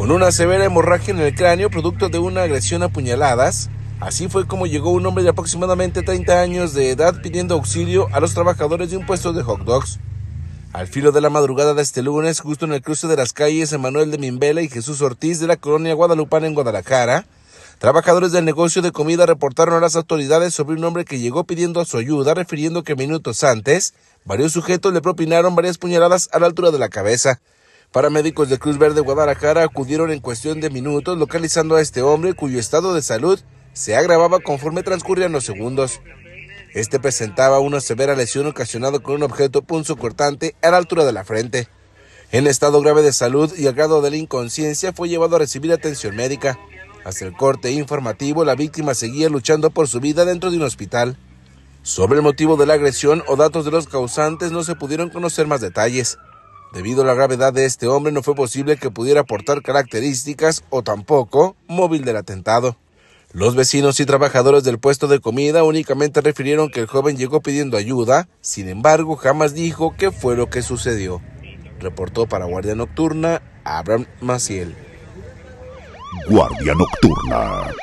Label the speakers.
Speaker 1: con una severa hemorragia en el cráneo producto de una agresión a puñaladas. Así fue como llegó un hombre de aproximadamente 30 años de edad pidiendo auxilio a los trabajadores de un puesto de hot dogs. Al filo de la madrugada de este lunes, justo en el cruce de las calles Emanuel de Mimbela y Jesús Ortiz de la colonia Guadalupana en Guadalajara, Trabajadores del negocio de comida reportaron a las autoridades sobre un hombre que llegó pidiendo su ayuda, refiriendo que minutos antes, varios sujetos le propinaron varias puñaladas a la altura de la cabeza. Paramédicos de Cruz Verde Guadalajara acudieron en cuestión de minutos localizando a este hombre cuyo estado de salud se agravaba conforme transcurrían los segundos. Este presentaba una severa lesión ocasionada con un objeto punzocortante a la altura de la frente. En estado grave de salud y al de la inconsciencia fue llevado a recibir atención médica. Hasta el corte informativo, la víctima seguía luchando por su vida dentro de un hospital. Sobre el motivo de la agresión o datos de los causantes no se pudieron conocer más detalles. Debido a la gravedad de este hombre no fue posible que pudiera aportar características o tampoco móvil del atentado. Los vecinos y trabajadores del puesto de comida únicamente refirieron que el joven llegó pidiendo ayuda, sin embargo jamás dijo qué fue lo que sucedió. Reportó para Guardia Nocturna
Speaker 2: Abraham Maciel. Guardia Nocturna.